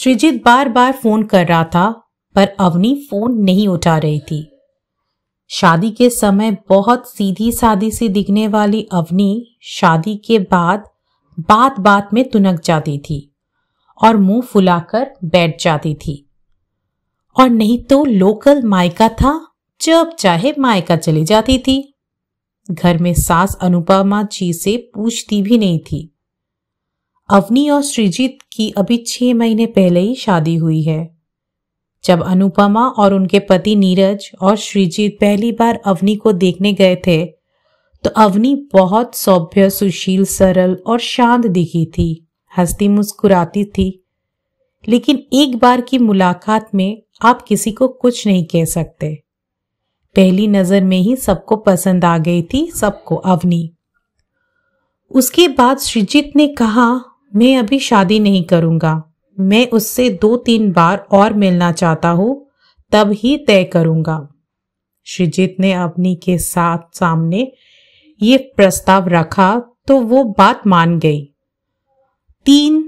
श्रीजीत बार बार phone कर रहा था पर अवनी फोन नहीं उठा रही थी शादी के समय बहुत सीधी सादी सी दिखने वाली अवनी शादी के बाद बात बात में तुनक जाती थी और मुंह फुलाकर बैठ जाती थी और नहीं तो लोकल मायका था जब चाहे मायका चली जाती थी घर में सास अनुपमा जी से पूछती भी नहीं थी अवनी और श्रीजीत की अभी छह महीने पहले ही शादी हुई है जब अनुपमा और उनके पति नीरज और श्रीजीत पहली बार अवनी को देखने गए थे तो अवनी बहुत सौभ्य सुशील सरल और शांत दिखी थी हंसती मुस्कुराती थी लेकिन एक बार की मुलाकात में आप किसी को कुछ नहीं कह सकते पहली नजर में ही सबको पसंद आ गई थी सबको अवनी उसके बाद श्रीजीत ने कहा मैं अभी शादी नहीं करूंगा मैं उससे दो तीन बार और मिलना चाहता हूँ तब ही तय करूंगा श्रीजीत ने अपनी के साथ सामने ये प्रस्ताव रखा तो वो बात मान गई तीन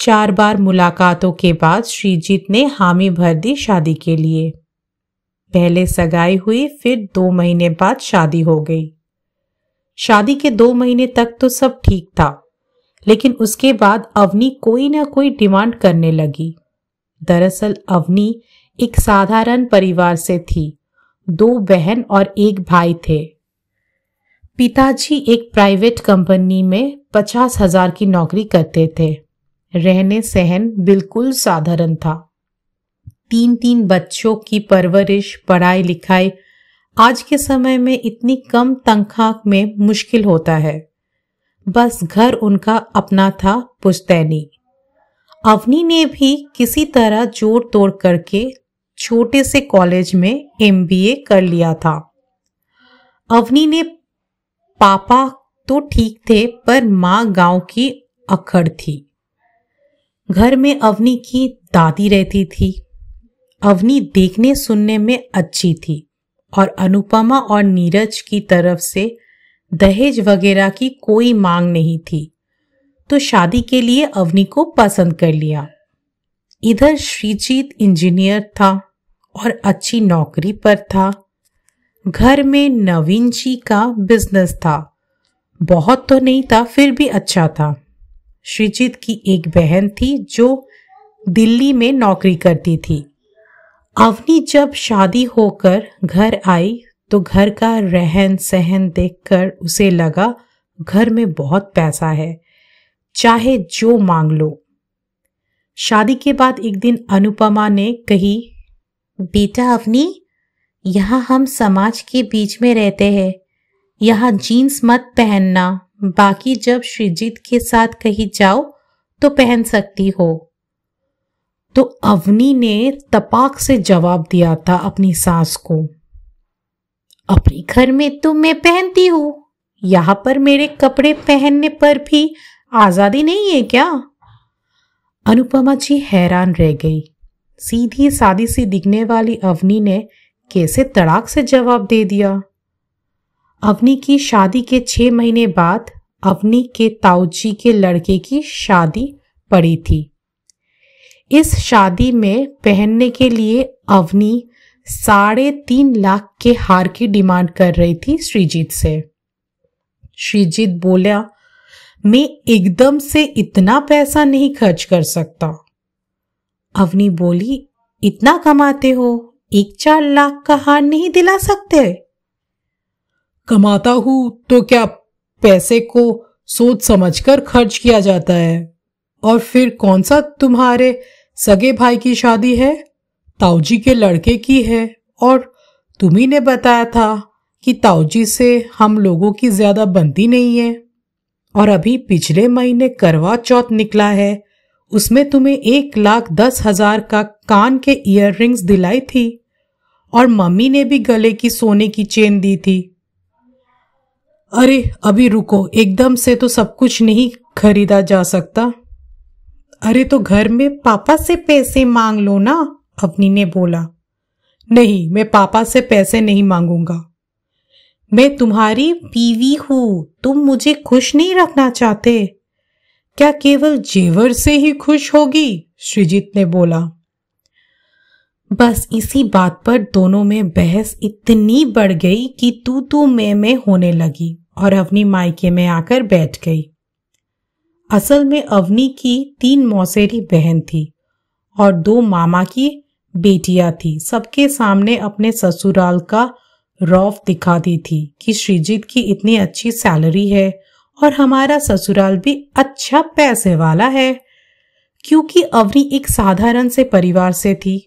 चार बार मुलाकातों के बाद श्रीजीत ने हामी भर दी शादी के लिए पहले सगाई हुई फिर दो महीने बाद शादी हो गई शादी के दो महीने तक तो सब ठीक था लेकिन उसके बाद अवनी कोई ना कोई डिमांड करने लगी दरअसल अवनी एक साधारण परिवार से थी दो बहन और एक भाई थे पिताजी एक प्राइवेट कंपनी में पचास हजार की नौकरी करते थे रहने सहन बिल्कुल साधारण था तीन तीन बच्चों की परवरिश पढ़ाई लिखाई आज के समय में इतनी कम तनख्वाह में मुश्किल होता है बस घर उनका अपना था पुश्तैनी अवनी ने भी किसी तरह जोड़ तोड़ करके छोटे से कॉलेज में एमबीए कर लिया था अवनी ने पापा तो ठीक थे पर माँ गांव की अखड़ थी घर में अवनी की दादी रहती थी अवनी देखने सुनने में अच्छी थी और अनुपमा और नीरज की तरफ से दहेज वगैरह की कोई मांग नहीं थी तो शादी के लिए अवनी को पसंद कर लिया इधर श्रीजीत इंजीनियर था और अच्छी नौकरी पर था घर में नवीन जी का बिजनेस था बहुत तो नहीं था फिर भी अच्छा था श्रीजीत की एक बहन थी जो दिल्ली में नौकरी करती थी अवनी जब शादी होकर घर आई तो घर का रहन सहन देखकर उसे लगा घर में बहुत पैसा है चाहे जो मांग लो शादी के बाद एक दिन अनुपमा ने कही बेटा अवनी यहाँ हम समाज के बीच में रहते हैं यहाँ जीन्स मत पहनना बाकी जब श्रीजीत के साथ कहीं जाओ तो पहन सकती हो तो अवनी ने तपाक से जवाब दिया था अपनी सास को अपने घर में तो मैं पहनती हूँ यहाँ पर मेरे कपड़े पहनने पर भी आजादी नहीं है क्या अनुपमा जी हैरान रह गई सीधी सादी सी दिखने वाली अवनी ने कैसे तड़ाक से जवाब दे दिया अवनी की शादी के छह महीने बाद अवनी के ताऊजी के लड़के की शादी पड़ी थी इस शादी में पहनने के लिए अवनी साढ़े तीन लाख के हार की डिमांड कर रही थी श्रीजीत से श्रीजीत बोलिया मैं एकदम से इतना पैसा नहीं खर्च कर सकता अवनी बोली इतना कमाते हो एक चार लाख का हार नहीं दिला सकते कमाता हूं तो क्या पैसे को सोच समझकर खर्च किया जाता है और फिर कौन सा तुम्हारे सगे भाई की शादी है ताऊजी के लड़के की है और तुम्ही ने बताया था कि ताऊजी से हम लोगों की ज्यादा बनती नहीं है और अभी पिछले महीने करवा चौथ निकला है उसमें तुम्हें एक लाख दस हजार का कान के इयर दिलाई थी और मम्मी ने भी गले की सोने की चेन दी थी अरे अभी रुको एकदम से तो सब कुछ नहीं खरीदा जा सकता अरे तो घर में पापा से पैसे मांग लो ना अवनी ने बोला नहीं मैं पापा से पैसे नहीं मांगूंगा मैं तुम्हारी बीवी हूं तुम मुझे खुश नहीं रखना चाहते क्या केवल जेवर से ही खुश होगी श्रीजीत ने बोला बस इसी बात पर दोनों में बहस इतनी बढ़ गई कि तू तू मैं मैं होने लगी और अवनी मायके में आकर बैठ गई असल में अवनी की तीन मौसेरी बहन थी और दो मामा की बेटियां थी सबके सामने अपने ससुराल का रौफ दिखाती थी कि श्रीजीत की इतनी अच्छी सैलरी है और हमारा ससुराल भी अच्छा पैसे वाला है क्योंकि अवनी एक साधारण से परिवार से थी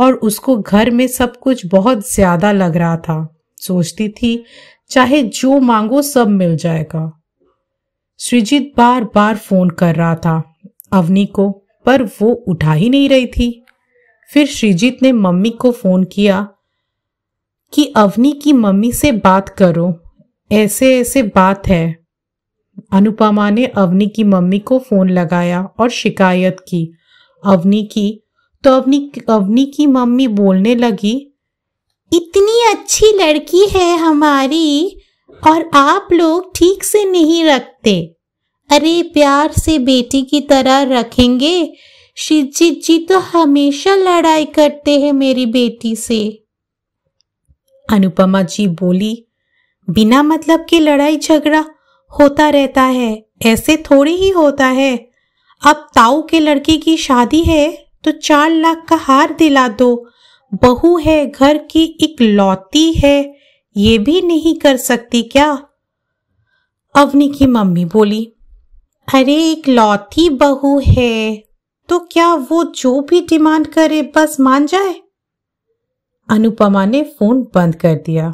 और उसको घर में सब कुछ बहुत ज्यादा लग रहा था सोचती थी चाहे जो मांगो सब मिल जाएगा श्रीजीत बार बार फोन कर रहा था अवनी को पर वो उठा ही नहीं रही थी फिर श्रीजीत ने मम्मी को फोन किया कि अवनी की मम्मी से बात करो ऐसे ऐसे बात है अनुपमा ने अवनी की मम्मी को फोन लगाया और शिकायत की अवनी की तो अवनी अवनी की मम्मी बोलने लगी इतनी अच्छी लड़की है हमारी और आप लोग ठीक से नहीं रखते अरे प्यार से बेटी की तरह रखेंगे शिवजीत जी तो हमेशा लड़ाई करते हैं मेरी बेटी से अनुपमा जी बोली बिना मतलब की लड़ाई झगड़ा होता रहता है ऐसे थोड़ी ही होता है अब ताऊ के लड़के की शादी है तो चार लाख का हार दिला दो बहू है घर की इकलौती है ये भी नहीं कर सकती क्या अवनी की मम्मी बोली अरे इकलौती बहू है तो क्या वो जो भी डिमांड करे बस मान जाए अनुपमा ने फोन बंद कर दिया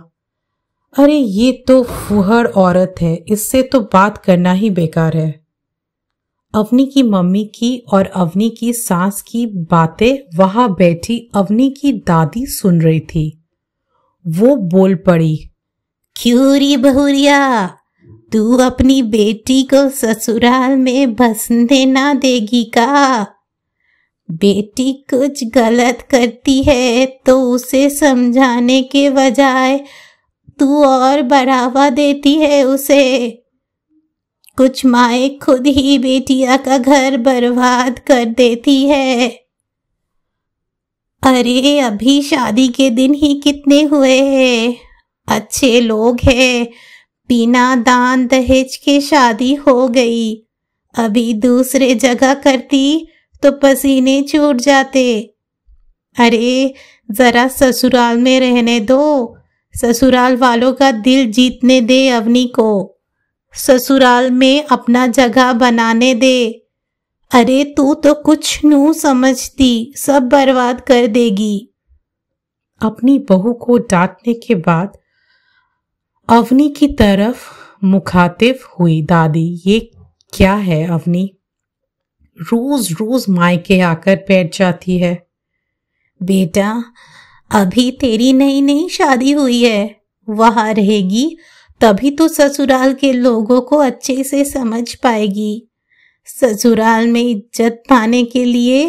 अरे ये तो फुहर औरत है इससे तो बात करना ही बेकार है अवनी की मम्मी की और अवनी की सास की बातें वहां बैठी अवनी की दादी सुन रही थी वो बोल पड़ी क्यूरी बहुरिया तू अपनी बेटी को ससुराल में बसने ना देगी का बेटी कुछ गलत करती है तो उसे समझाने के बजाय तू और बढ़ावा देती है उसे कुछ माए खुद ही बेटिया का घर बर्बाद कर देती है अरे अभी शादी के दिन ही कितने हुए हैं अच्छे लोग हैं बिना दान दहेज के शादी हो गई अभी दूसरे जगह करती तो पसीने छूट जाते अरे जरा ससुराल में रहने दो ससुराल वालों का दिल जीतने दे अवनी को ससुराल में अपना जगह बनाने दे अरे तू तो कुछ नू समझती सब बर्बाद कर देगी अपनी बहू को डांटने के बाद अवनी की तरफ मुखातिब हुई दादी ये क्या है अवनी रोज रोज मायके आकर बैठ जाती है बेटा अभी तेरी नई नई शादी हुई है वहां रहेगी तभी तो ससुराल के लोगों को अच्छे से समझ पाएगी ससुराल में इज्जत पाने के लिए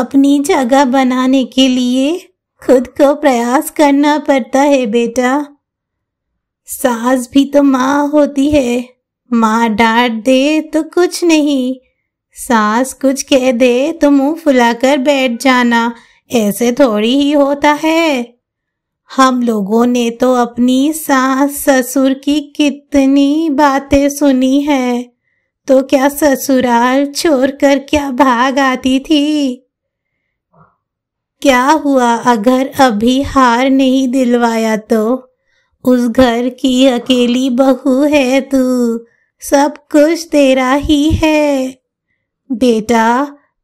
अपनी जगह बनाने के लिए खुद को प्रयास करना पड़ता है बेटा सास भी तो माँ होती है माँ डांट दे तो कुछ नहीं सास कुछ कह दे तो मुंह फुलाकर बैठ जाना ऐसे थोड़ी ही होता है हम लोगों ने तो अपनी सास ससुर की कितनी बातें सुनी है तो क्या ससुराल छोड़कर क्या भाग आती थी क्या हुआ अगर अभी हार नहीं दिलवाया तो उस घर की अकेली बहू है तू सब कुछ तेरा ही है बेटा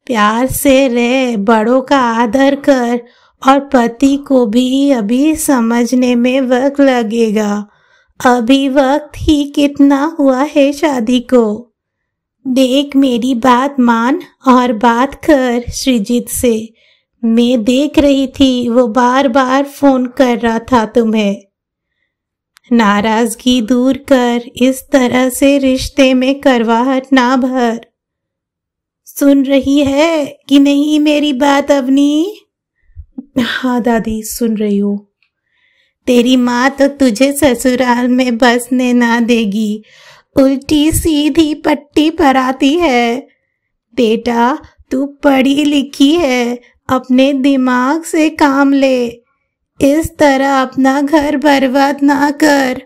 प्यार से रह बड़ों का आदर कर और पति को भी अभी समझने में वक्त लगेगा अभी वक्त ही कितना हुआ है शादी को देख मेरी बात मान और बात कर श्रीजीत से मैं देख रही थी वो बार बार फोन कर रहा था तुम्हें नाराजगी दूर कर इस तरह से रिश्ते में करवाहट ना भर सुन रही है कि नहीं मेरी बात अवनी हाँ दादी सुन रही हो तेरी माँ तो तुझे ससुराल में बसने ना देगी उल्टी सीधी पट्टी पर आती है बेटा तू पढ़ी लिखी है अपने दिमाग से काम ले इस तरह अपना घर बर्बाद ना कर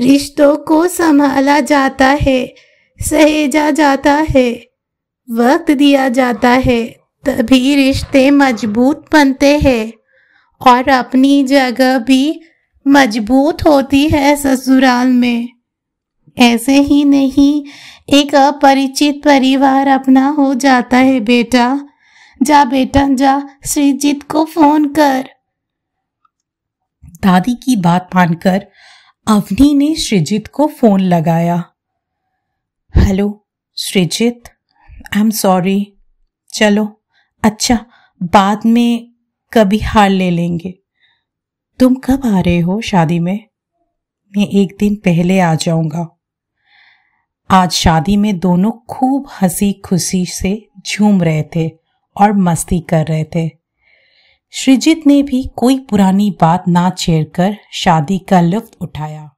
रिश्तों को संभाला जाता है सहेजा जाता है वक्त दिया जाता है तभी रिश्ते मजबूत बनते हैं और अपनी जगह भी मजबूत होती है ससुराल में ऐसे ही नहीं एक अपरिचित परिवार अपना हो जाता है बेटा जा बेटा जा श्रीजीत को फोन कर दादी की बात मानकर अवनी ने श्रीजीत को फोन लगाया hello Shrijit I am sorry चलो अच्छा बाद में कभी हार ले लेंगे तुम कब आ रहे हो शादी में मैं एक दिन पहले आ जाऊंगा आज शादी में दोनों खूब हंसी खुशी से झूम रहे थे और मस्ती कर रहे थे श्रीजीत ने भी कोई पुरानी बात ना छेड़कर शादी का लुफ्त उठाया